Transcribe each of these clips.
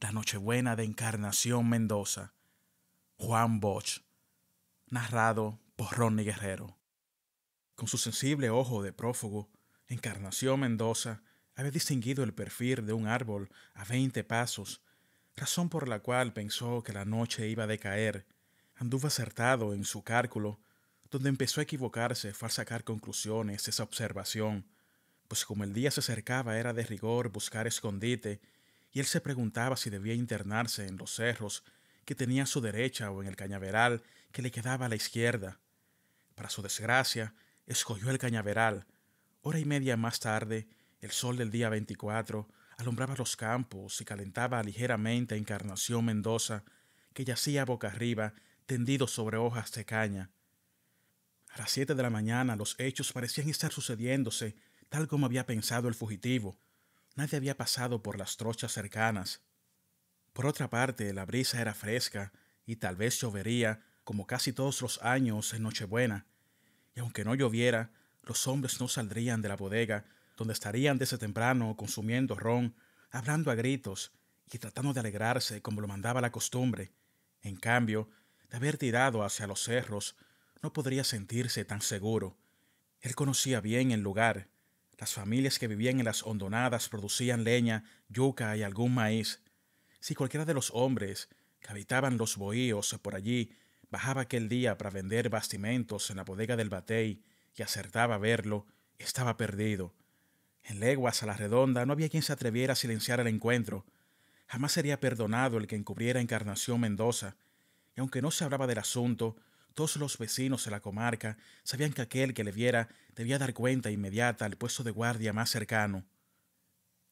La Nochebuena de Encarnación Mendoza, Juan Bosch, narrado por Ronnie Guerrero. Con su sensible ojo de prófugo, Encarnación Mendoza había distinguido el perfil de un árbol a veinte pasos, razón por la cual pensó que la noche iba a decaer. Anduvo acertado en su cálculo, donde empezó a equivocarse fue al sacar conclusiones esa observación, pues como el día se acercaba era de rigor buscar escondite y él se preguntaba si debía internarse en los cerros que tenía a su derecha o en el cañaveral que le quedaba a la izquierda. Para su desgracia, escogió el cañaveral. Hora y media más tarde, el sol del día 24 alumbraba los campos y calentaba ligeramente a Encarnación Mendoza, que yacía boca arriba, tendido sobre hojas de caña. A las siete de la mañana los hechos parecían estar sucediéndose, tal como había pensado el fugitivo. Nadie había pasado por las trochas cercanas. Por otra parte, la brisa era fresca y tal vez llovería, como casi todos los años en Nochebuena. Y aunque no lloviera, los hombres no saldrían de la bodega, donde estarían desde temprano consumiendo ron, hablando a gritos y tratando de alegrarse como lo mandaba la costumbre. En cambio, de haber tirado hacia los cerros, no podría sentirse tan seguro. Él conocía bien el lugar las familias que vivían en las hondonadas producían leña, yuca y algún maíz. Si cualquiera de los hombres que habitaban los bohíos por allí bajaba aquel día para vender bastimentos en la bodega del Batey y acertaba a verlo, estaba perdido. En leguas a la redonda no había quien se atreviera a silenciar el encuentro. Jamás sería perdonado el que encubriera Encarnación Mendoza, y aunque no se hablaba del asunto, todos los vecinos de la comarca sabían que aquel que le viera debía dar cuenta inmediata al puesto de guardia más cercano.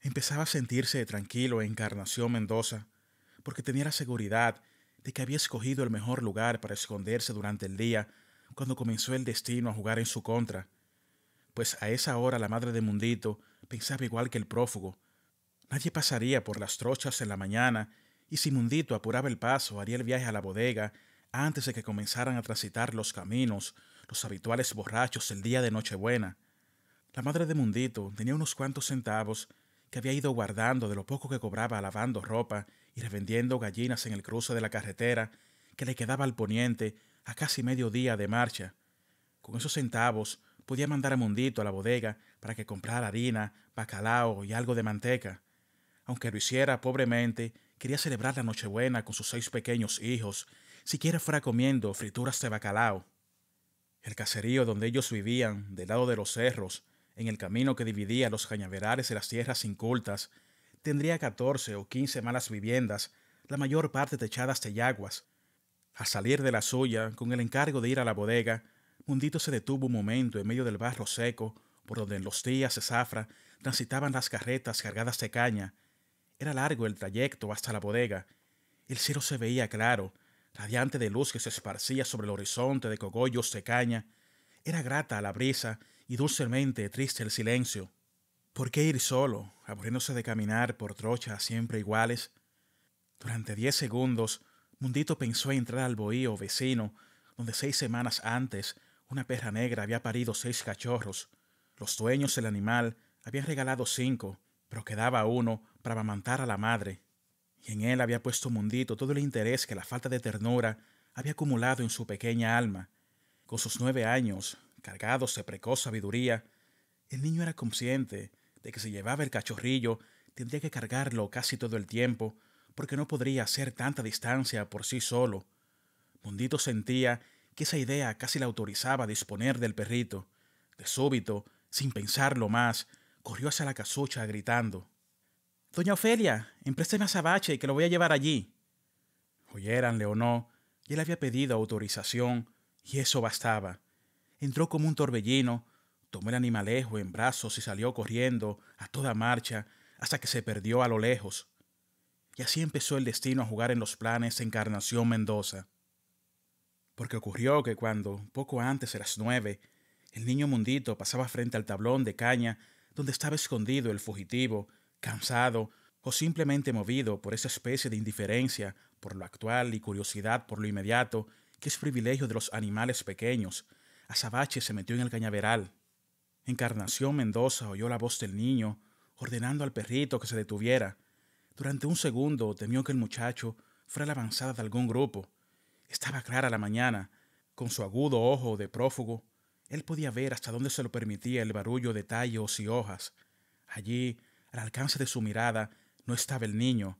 Empezaba a sentirse tranquilo en Encarnación Mendoza, porque tenía la seguridad de que había escogido el mejor lugar para esconderse durante el día cuando comenzó el destino a jugar en su contra. Pues a esa hora la madre de Mundito pensaba igual que el prófugo. Nadie pasaría por las trochas en la mañana, y si Mundito apuraba el paso, haría el viaje a la bodega antes de que comenzaran a transitar los caminos los habituales borrachos el día de Nochebuena. La madre de Mundito tenía unos cuantos centavos que había ido guardando de lo poco que cobraba lavando ropa y revendiendo gallinas en el cruce de la carretera que le quedaba al poniente a casi medio día de marcha. Con esos centavos podía mandar a Mundito a la bodega para que comprara harina, bacalao y algo de manteca. Aunque lo hiciera pobremente, quería celebrar la Nochebuena con sus seis pequeños hijos siquiera fuera comiendo frituras de bacalao. El caserío donde ellos vivían, del lado de los cerros, en el camino que dividía los cañaverales de las tierras incultas, tendría catorce o quince malas viviendas, la mayor parte techadas de yaguas. Al salir de la suya, con el encargo de ir a la bodega, Mundito se detuvo un momento en medio del barro seco, por donde en los días de zafra transitaban las carretas cargadas de caña. Era largo el trayecto hasta la bodega. El cielo se veía claro, radiante de luz que se esparcía sobre el horizonte de cogollos de caña. Era grata la brisa y dulcemente triste el silencio. ¿Por qué ir solo, aburriéndose de caminar por trochas siempre iguales? Durante diez segundos, Mundito pensó en entrar al bohío vecino, donde seis semanas antes una perra negra había parido seis cachorros. Los dueños del animal habían regalado cinco, pero quedaba uno para amamantar a la madre y en él había puesto Mundito todo el interés que la falta de ternura había acumulado en su pequeña alma. Con sus nueve años, cargados de precoz sabiduría, el niño era consciente de que si llevaba el cachorrillo tendría que cargarlo casi todo el tiempo, porque no podría hacer tanta distancia por sí solo. Mundito sentía que esa idea casi la autorizaba a disponer del perrito. De súbito, sin pensarlo más, corrió hacia la casucha gritando. Doña Ofelia, emprésteme a y que lo voy a llevar allí. Oyeranle o no, y él había pedido autorización, y eso bastaba. Entró como un torbellino, tomó el animalejo en brazos y salió corriendo a toda marcha hasta que se perdió a lo lejos. Y así empezó el destino a jugar en los planes de Encarnación Mendoza. Porque ocurrió que cuando, poco antes de las nueve, el niño mundito pasaba frente al tablón de caña donde estaba escondido el fugitivo, cansado o simplemente movido por esa especie de indiferencia por lo actual y curiosidad por lo inmediato que es privilegio de los animales pequeños, Azabache se metió en el cañaveral. Encarnación Mendoza oyó la voz del niño ordenando al perrito que se detuviera. Durante un segundo temió que el muchacho fuera la avanzada de algún grupo. Estaba clara la mañana. Con su agudo ojo de prófugo, él podía ver hasta dónde se lo permitía el barullo de tallos y hojas. Allí al alcance de su mirada no estaba el niño.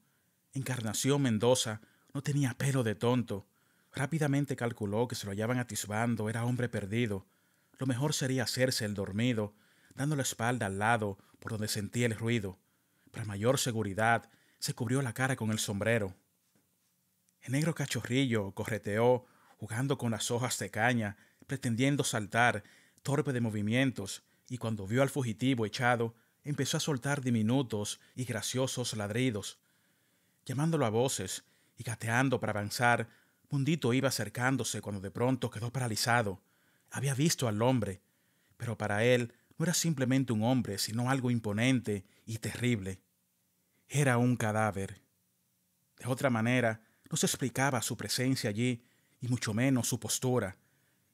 Encarnación Mendoza no tenía pelo de tonto. Rápidamente calculó que se lo hallaban atisbando, era hombre perdido. Lo mejor sería hacerse el dormido, dando la espalda al lado por donde sentía el ruido. Para mayor seguridad, se cubrió la cara con el sombrero. El negro cachorrillo correteó, jugando con las hojas de caña, pretendiendo saltar, torpe de movimientos, y cuando vio al fugitivo echado, empezó a soltar diminutos y graciosos ladridos. Llamándolo a voces y gateando para avanzar, Mundito iba acercándose cuando de pronto quedó paralizado. Había visto al hombre, pero para él no era simplemente un hombre, sino algo imponente y terrible. Era un cadáver. De otra manera, no se explicaba su presencia allí, y mucho menos su postura.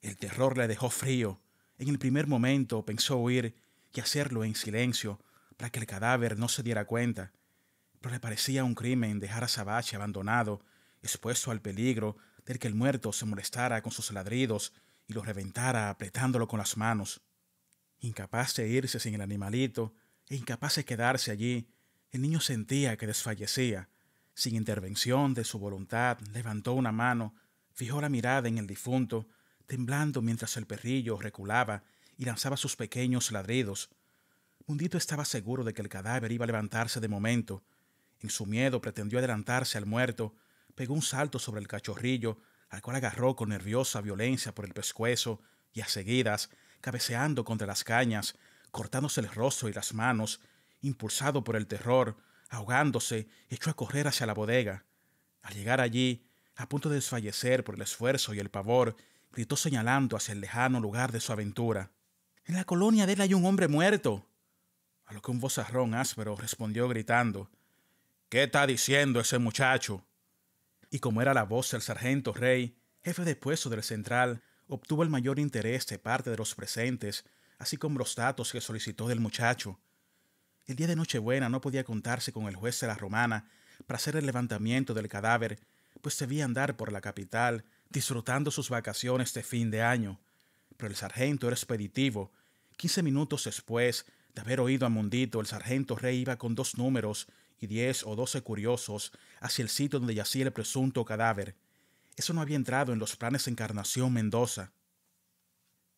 El terror le dejó frío. En el primer momento pensó huir y hacerlo en silencio para que el cadáver no se diera cuenta. Pero le parecía un crimen dejar a Sabache abandonado, expuesto al peligro del que el muerto se molestara con sus ladridos y lo reventara apretándolo con las manos. Incapaz de irse sin el animalito e incapaz de quedarse allí, el niño sentía que desfallecía. Sin intervención de su voluntad, levantó una mano, fijó la mirada en el difunto, temblando mientras el perrillo reculaba y lanzaba sus pequeños ladridos. Mundito estaba seguro de que el cadáver iba a levantarse de momento. En su miedo pretendió adelantarse al muerto, pegó un salto sobre el cachorrillo, al cual agarró con nerviosa violencia por el pescuezo, y a seguidas, cabeceando contra las cañas, cortándose el rostro y las manos, impulsado por el terror, ahogándose, echó a correr hacia la bodega. Al llegar allí, a punto de desfallecer por el esfuerzo y el pavor, gritó señalando hacia el lejano lugar de su aventura. En la colonia de él hay un hombre muerto. A lo que un vozarrón áspero respondió gritando, ¿Qué está diciendo ese muchacho? Y como era la voz del sargento Rey, jefe de puesto del central, obtuvo el mayor interés de parte de los presentes, así como los datos que solicitó del muchacho. El día de Nochebuena no podía contarse con el juez de la Romana para hacer el levantamiento del cadáver, pues debía andar por la capital disfrutando sus vacaciones de fin de año. Pero el sargento era expeditivo Quince minutos después de haber oído a Mundito, el sargento Rey iba con dos números y diez o doce curiosos hacia el sitio donde yacía el presunto cadáver. Eso no había entrado en los planes de Encarnación Mendoza.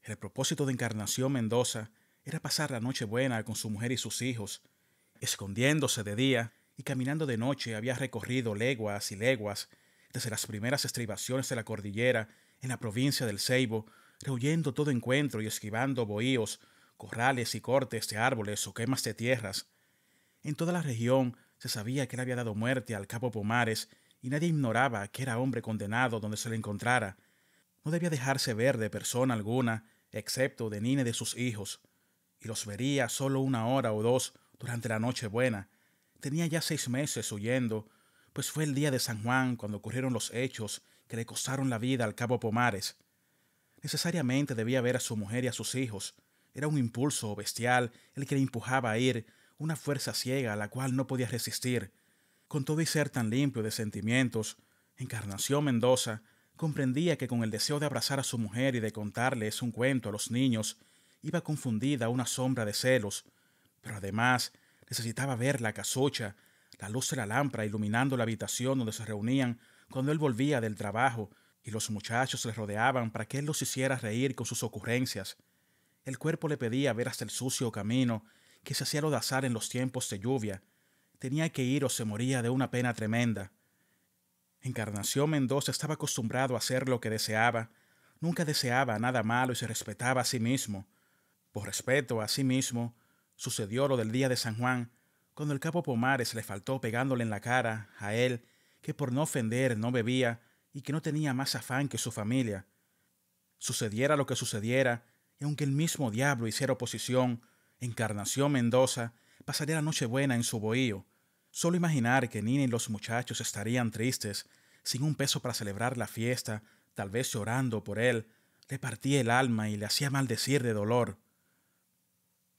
El propósito de Encarnación Mendoza era pasar la noche buena con su mujer y sus hijos. Escondiéndose de día y caminando de noche había recorrido leguas y leguas desde las primeras estribaciones de la cordillera en la provincia del Ceibo, rehuyendo todo encuentro y esquivando bohíos corrales y cortes de árboles o quemas de tierras. En toda la región se sabía que él había dado muerte al capo Pomares y nadie ignoraba que era hombre condenado donde se le encontrara. No debía dejarse ver de persona alguna, excepto de Nina y de sus hijos, y los vería solo una hora o dos durante la noche buena. Tenía ya seis meses huyendo, pues fue el día de San Juan cuando ocurrieron los hechos que le costaron la vida al cabo Pomares. Necesariamente debía ver a su mujer y a sus hijos, era un impulso bestial el que le empujaba a ir, una fuerza ciega a la cual no podía resistir. Con todo y ser tan limpio de sentimientos, Encarnación Mendoza comprendía que con el deseo de abrazar a su mujer y de contarles un cuento a los niños, iba confundida una sombra de celos, pero además necesitaba ver la casucha, la luz de la lámpara iluminando la habitación donde se reunían cuando él volvía del trabajo y los muchachos le rodeaban para que él los hiciera reír con sus ocurrencias. El cuerpo le pedía ver hasta el sucio camino que se hacía rodazar en los tiempos de lluvia. Tenía que ir o se moría de una pena tremenda. Encarnación Mendoza estaba acostumbrado a hacer lo que deseaba. Nunca deseaba nada malo y se respetaba a sí mismo. Por respeto a sí mismo, sucedió lo del día de San Juan, cuando el capo Pomares le faltó pegándole en la cara a él, que por no ofender no bebía y que no tenía más afán que su familia. Sucediera lo que sucediera, y aunque el mismo diablo hiciera oposición, Encarnación Mendoza pasaría la noche buena en su bohío. Solo imaginar que Nina y los muchachos estarían tristes, sin un peso para celebrar la fiesta, tal vez llorando por él, le partía el alma y le hacía maldecir de dolor.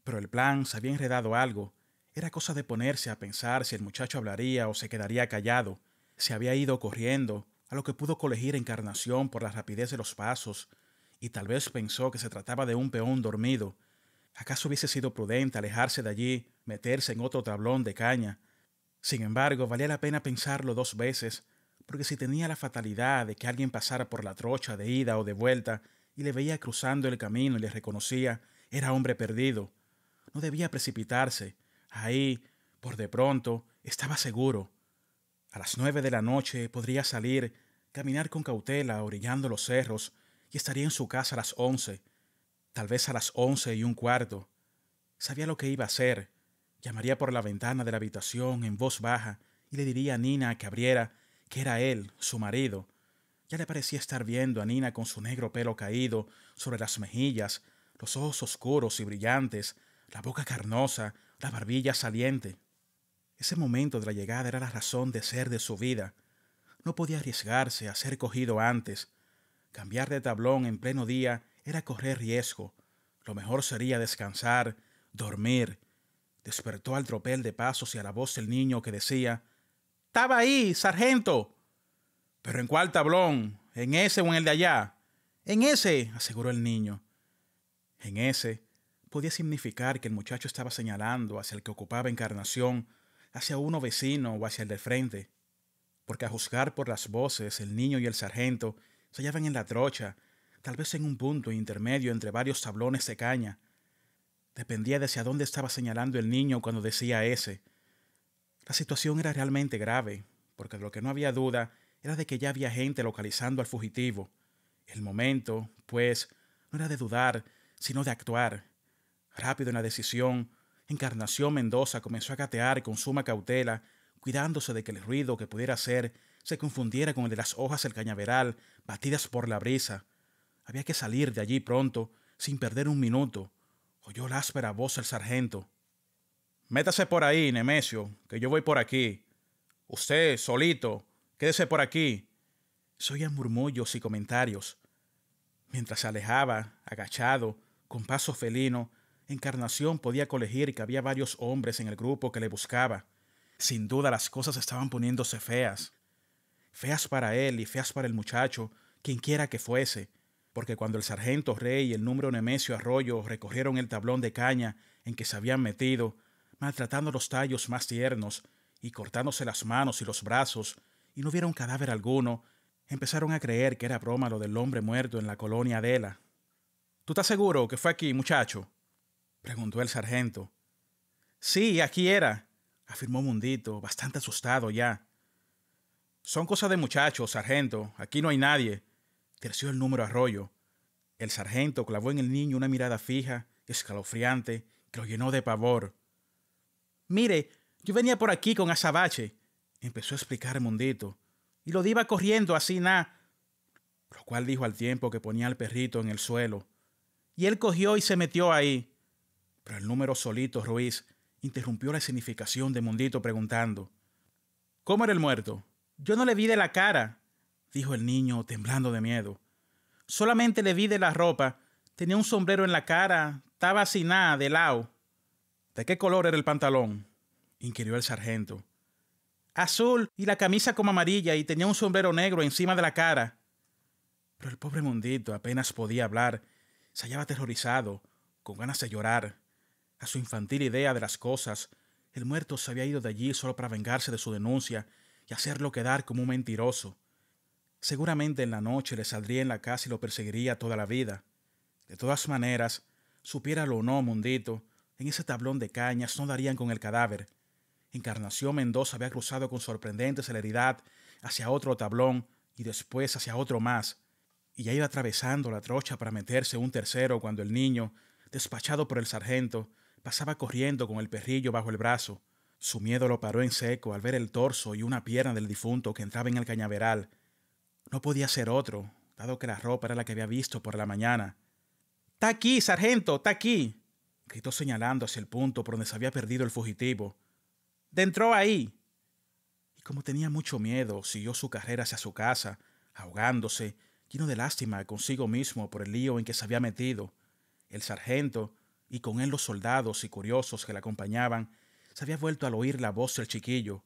Pero el plan se había enredado algo. Era cosa de ponerse a pensar si el muchacho hablaría o se quedaría callado. Se había ido corriendo, a lo que pudo colegir Encarnación por la rapidez de los pasos y tal vez pensó que se trataba de un peón dormido. ¿Acaso hubiese sido prudente alejarse de allí, meterse en otro tablón de caña? Sin embargo, valía la pena pensarlo dos veces, porque si tenía la fatalidad de que alguien pasara por la trocha de ida o de vuelta y le veía cruzando el camino y le reconocía, era hombre perdido. No debía precipitarse. Ahí, por de pronto, estaba seguro. A las nueve de la noche podría salir, caminar con cautela orillando los cerros, y estaría en su casa a las once, tal vez a las once y un cuarto. Sabía lo que iba a hacer. Llamaría por la ventana de la habitación en voz baja y le diría a Nina que abriera que era él, su marido. Ya le parecía estar viendo a Nina con su negro pelo caído sobre las mejillas, los ojos oscuros y brillantes, la boca carnosa, la barbilla saliente. Ese momento de la llegada era la razón de ser de su vida. No podía arriesgarse a ser cogido antes, Cambiar de tablón en pleno día era correr riesgo. Lo mejor sería descansar, dormir. Despertó al tropel de pasos y a la voz del niño que decía, Estaba ahí, sargento. ¿Pero en cuál tablón? ¿En ese o en el de allá? En ese, aseguró el niño. En ese podía significar que el muchacho estaba señalando hacia el que ocupaba encarnación, hacia uno vecino o hacia el de frente, porque a juzgar por las voces, el niño y el sargento se hallaban en la trocha, tal vez en un punto intermedio entre varios tablones de caña. Dependía de hacia dónde estaba señalando el niño cuando decía ese. La situación era realmente grave, porque de lo que no había duda era de que ya había gente localizando al fugitivo. El momento, pues, no era de dudar, sino de actuar. Rápido en la decisión, Encarnación Mendoza comenzó a gatear con suma cautela cuidándose de que el ruido que pudiera hacer se confundiera con el de las hojas del cañaveral batidas por la brisa. Había que salir de allí pronto, sin perder un minuto. Oyó la áspera voz del sargento. Métase por ahí, Nemesio, que yo voy por aquí. Usted, solito, quédese por aquí. Se oían murmullos y comentarios. Mientras se alejaba, agachado, con paso felino, Encarnación podía colegir que había varios hombres en el grupo que le buscaba. Sin duda las cosas estaban poniéndose feas. Feas para él y feas para el muchacho, quienquiera que fuese, porque cuando el sargento Rey y el número Nemesio Arroyo recogieron el tablón de caña en que se habían metido, maltratando los tallos más tiernos y cortándose las manos y los brazos, y no vieron cadáver alguno, empezaron a creer que era broma lo del hombre muerto en la colonia Adela. ¿Tú estás seguro que fue aquí, muchacho? preguntó el sargento. Sí, aquí era, afirmó Mundito, bastante asustado ya. Son cosas de muchachos, sargento. Aquí no hay nadie. Terció el número Arroyo. El sargento clavó en el niño una mirada fija, escalofriante, que lo llenó de pavor. Mire, yo venía por aquí con Azabache, empezó a explicar Mundito, y lo iba corriendo así na. Lo cual dijo al tiempo que ponía al perrito en el suelo. Y él cogió y se metió ahí. Pero el número solito, Ruiz, interrumpió la significación de Mundito preguntando. ¿Cómo era el muerto? Yo no le vi de la cara, dijo el niño, temblando de miedo. Solamente le vi de la ropa. Tenía un sombrero en la cara, estaba sin nada, de lado. ¿De qué color era el pantalón? inquirió el sargento. Azul y la camisa como amarilla y tenía un sombrero negro encima de la cara. Pero el pobre mundito apenas podía hablar. Se hallaba aterrorizado, con ganas de llorar a su infantil idea de las cosas, el muerto se había ido de allí solo para vengarse de su denuncia y hacerlo quedar como un mentiroso. Seguramente en la noche le saldría en la casa y lo perseguiría toda la vida. De todas maneras, supiéralo o no, mundito, en ese tablón de cañas no darían con el cadáver. Encarnación Mendoza había cruzado con sorprendente celeridad hacia otro tablón y después hacia otro más, y ya iba atravesando la trocha para meterse un tercero cuando el niño, despachado por el sargento, Pasaba corriendo con el perrillo bajo el brazo. Su miedo lo paró en seco al ver el torso y una pierna del difunto que entraba en el cañaveral. No podía ser otro, dado que la ropa era la que había visto por la mañana. ¡Está aquí, sargento! ¡Está aquí! gritó señalando hacia el punto por donde se había perdido el fugitivo. ¡Dentro ahí! Y como tenía mucho miedo, siguió su carrera hacia su casa, ahogándose, lleno de lástima consigo mismo por el lío en que se había metido. El sargento, y con él los soldados y curiosos que le acompañaban, se había vuelto al oír la voz del chiquillo.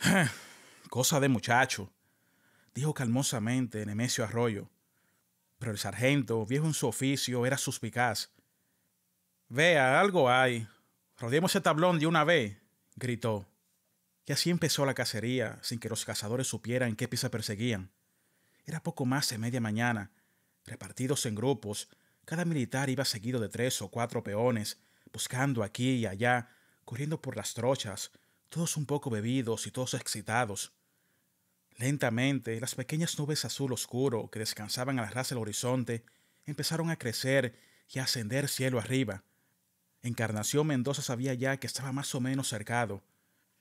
Cosa de muchacho, dijo calmosamente Nemesio Arroyo. Pero el sargento, viejo en su oficio, era suspicaz. Vea, algo hay. Rodeemos ese tablón de una vez, gritó. Y así empezó la cacería, sin que los cazadores supieran qué pisa perseguían. Era poco más de media mañana, repartidos en grupos, cada militar iba seguido de tres o cuatro peones, buscando aquí y allá, corriendo por las trochas, todos un poco bebidos y todos excitados. Lentamente, las pequeñas nubes azul oscuro que descansaban a la ras del horizonte empezaron a crecer y a ascender cielo arriba. Encarnación Mendoza sabía ya que estaba más o menos cercado,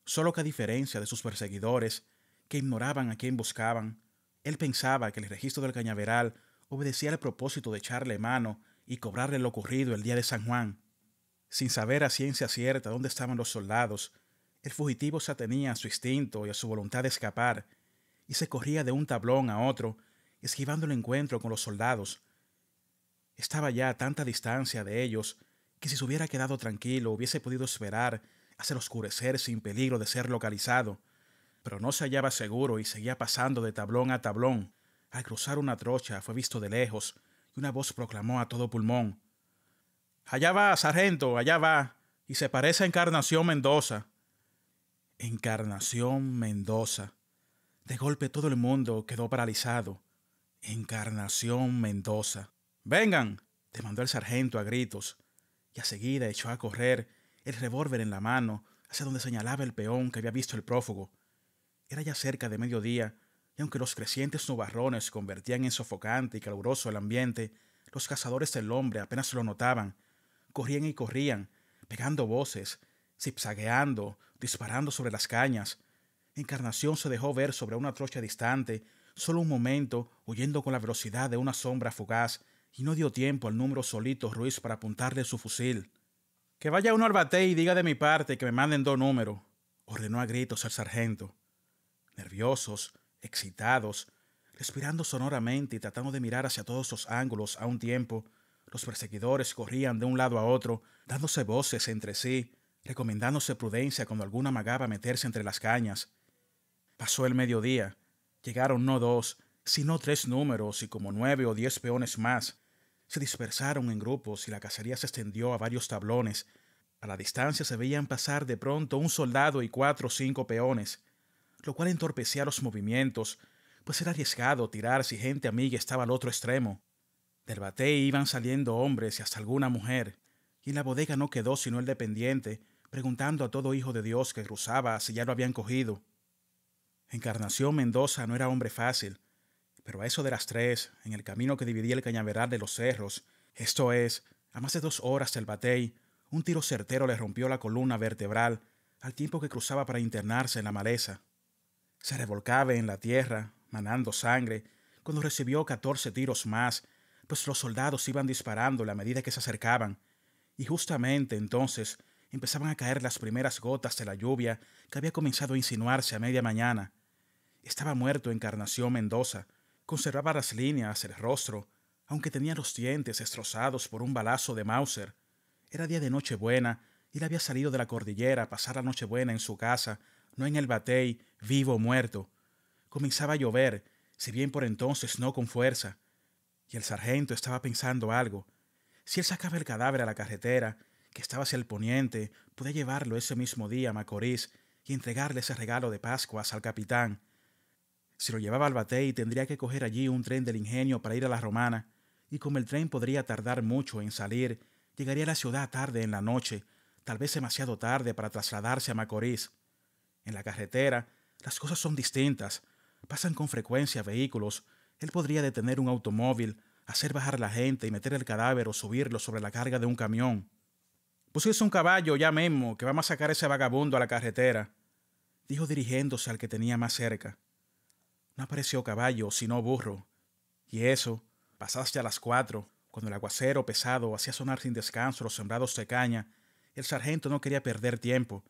solo que a diferencia de sus perseguidores, que ignoraban a quién buscaban, él pensaba que el registro del cañaveral obedecía el propósito de echarle mano y cobrarle lo ocurrido el día de San Juan. Sin saber a ciencia cierta dónde estaban los soldados, el fugitivo se atenía a su instinto y a su voluntad de escapar, y se corría de un tablón a otro, esquivando el encuentro con los soldados. Estaba ya a tanta distancia de ellos que si se hubiera quedado tranquilo hubiese podido esperar hacer oscurecer sin peligro de ser localizado, pero no se hallaba seguro y seguía pasando de tablón a tablón, al cruzar una trocha fue visto de lejos y una voz proclamó a todo pulmón: Allá va, sargento, allá va, y se parece a Encarnación Mendoza. Encarnación Mendoza. De golpe todo el mundo quedó paralizado. Encarnación Mendoza. ¡Vengan! demandó el sargento a gritos, y a seguida echó a correr, el revólver en la mano, hacia donde señalaba el peón que había visto el prófugo. Era ya cerca de mediodía aunque los crecientes nubarrones convertían en sofocante y caluroso el ambiente, los cazadores del hombre apenas lo notaban. Corrían y corrían, pegando voces, zipzagueando, disparando sobre las cañas. Encarnación se dejó ver sobre una trocha distante, solo un momento, huyendo con la velocidad de una sombra fugaz, y no dio tiempo al número solito Ruiz para apuntarle su fusil. Que vaya uno al bate y diga de mi parte que me manden dos números, ordenó a gritos el sargento. Nerviosos, excitados, respirando sonoramente y tratando de mirar hacia todos los ángulos a un tiempo, los perseguidores corrían de un lado a otro, dándose voces entre sí, recomendándose prudencia cuando alguna amagaba meterse entre las cañas. Pasó el mediodía. Llegaron no dos, sino tres números y como nueve o diez peones más. Se dispersaron en grupos y la cacería se extendió a varios tablones. A la distancia se veían pasar de pronto un soldado y cuatro o cinco peones lo cual entorpecía los movimientos, pues era arriesgado tirar si gente amiga estaba al otro extremo. Del batey iban saliendo hombres y hasta alguna mujer, y en la bodega no quedó sino el dependiente, preguntando a todo hijo de Dios que cruzaba si ya lo habían cogido. Encarnación Mendoza no era hombre fácil, pero a eso de las tres, en el camino que dividía el cañaveral de los cerros, esto es, a más de dos horas del batey, un tiro certero le rompió la columna vertebral al tiempo que cruzaba para internarse en la maleza. Se revolcaba en la tierra, manando sangre, cuando recibió catorce tiros más, pues los soldados iban disparando a medida que se acercaban, y justamente entonces empezaban a caer las primeras gotas de la lluvia que había comenzado a insinuarse a media mañana. Estaba muerto Encarnación Mendoza, conservaba las líneas, el rostro, aunque tenía los dientes destrozados por un balazo de Mauser. Era día de Nochebuena, y él había salido de la cordillera a pasar la Nochebuena en su casa no en el batey, vivo o muerto. Comenzaba a llover, si bien por entonces no con fuerza. Y el sargento estaba pensando algo. Si él sacaba el cadáver a la carretera, que estaba hacia el poniente, podía llevarlo ese mismo día a Macorís y entregarle ese regalo de Pascuas al capitán. Si lo llevaba al batey, tendría que coger allí un tren del ingenio para ir a la romana, y como el tren podría tardar mucho en salir, llegaría a la ciudad tarde en la noche, tal vez demasiado tarde para trasladarse a Macorís. En la carretera, las cosas son distintas. Pasan con frecuencia vehículos. Él podría detener un automóvil, hacer bajar la gente y meter el cadáver o subirlo sobre la carga de un camión. Pues es un caballo ya mismo que vamos a sacar ese vagabundo a la carretera, dijo dirigiéndose al que tenía más cerca. No apareció caballo, sino burro. Y eso, pasaste a las cuatro, cuando el aguacero pesado hacía sonar sin descanso los sembrados de caña, el sargento no quería perder tiempo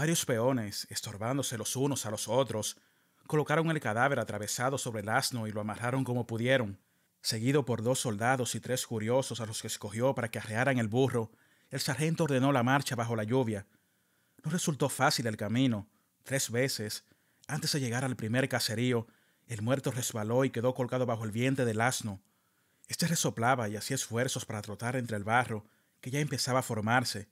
Varios peones, estorbándose los unos a los otros, colocaron el cadáver atravesado sobre el asno y lo amarraron como pudieron. Seguido por dos soldados y tres curiosos a los que escogió para que arrearan el burro, el sargento ordenó la marcha bajo la lluvia. No resultó fácil el camino. Tres veces, antes de llegar al primer caserío, el muerto resbaló y quedó colgado bajo el vientre del asno. Este resoplaba y hacía esfuerzos para trotar entre el barro, que ya empezaba a formarse.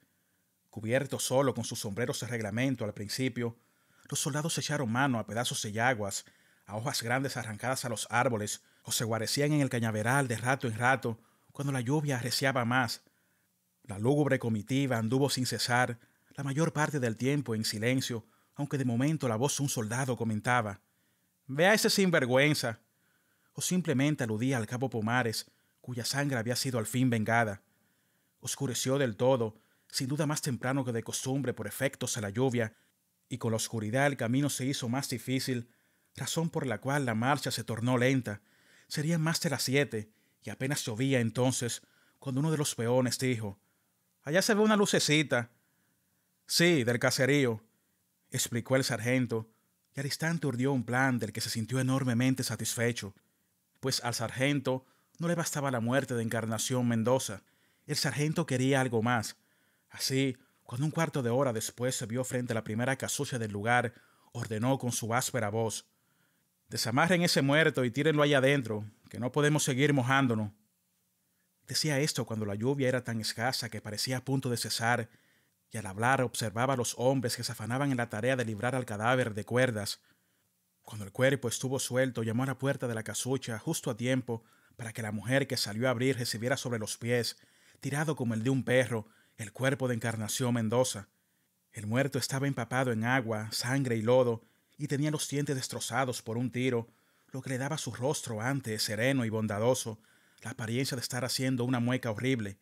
Cubierto solo con sus sombreros de reglamento al principio, los soldados echaron mano a pedazos de yaguas, a hojas grandes arrancadas a los árboles, o se guarecían en el cañaveral de rato en rato cuando la lluvia arreciaba más. La lúgubre comitiva anduvo sin cesar, la mayor parte del tiempo en silencio, aunque de momento la voz de un soldado comentaba: Vea ese sinvergüenza. O simplemente aludía al cabo Pomares, cuya sangre había sido al fin vengada. Oscureció del todo sin duda más temprano que de costumbre por efectos a la lluvia, y con la oscuridad el camino se hizo más difícil, razón por la cual la marcha se tornó lenta. Serían más de las siete, y apenas llovía entonces, cuando uno de los peones dijo, Allá se ve una lucecita. Sí, del caserío, explicó el sargento, y al instante urdió un plan del que se sintió enormemente satisfecho, pues al sargento no le bastaba la muerte de Encarnación Mendoza. El sargento quería algo más, Así, cuando un cuarto de hora después se vio frente a la primera casucha del lugar, ordenó con su áspera voz: Desamarren ese muerto y tírenlo allá adentro, que no podemos seguir mojándonos. Decía esto cuando la lluvia era tan escasa que parecía a punto de cesar, y al hablar observaba a los hombres que se afanaban en la tarea de librar al cadáver de cuerdas. Cuando el cuerpo estuvo suelto, llamó a la puerta de la casucha justo a tiempo para que la mujer que salió a abrir recibiera sobre los pies, tirado como el de un perro, el cuerpo de Encarnación Mendoza. El muerto estaba empapado en agua, sangre y lodo, y tenía los dientes destrozados por un tiro, lo que le daba a su rostro antes sereno y bondadoso la apariencia de estar haciendo una mueca horrible.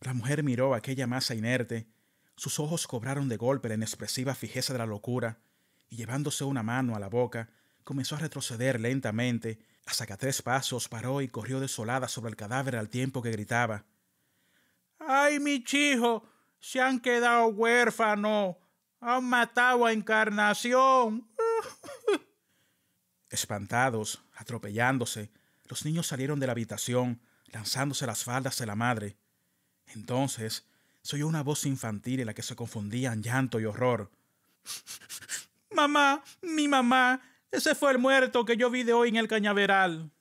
La mujer miró aquella masa inerte, sus ojos cobraron de golpe la inexpresiva fijeza de la locura, y llevándose una mano a la boca, comenzó a retroceder lentamente, hasta que a tres pasos paró y corrió desolada sobre el cadáver al tiempo que gritaba ¡Ay, mi chijo! Se han quedado huérfanos. Han matado a Encarnación. Espantados, atropellándose, los niños salieron de la habitación, lanzándose las faldas de la madre. Entonces se oyó una voz infantil en la que se confundían llanto y horror. Mamá, mi mamá, ese fue el muerto que yo vi de hoy en el cañaveral.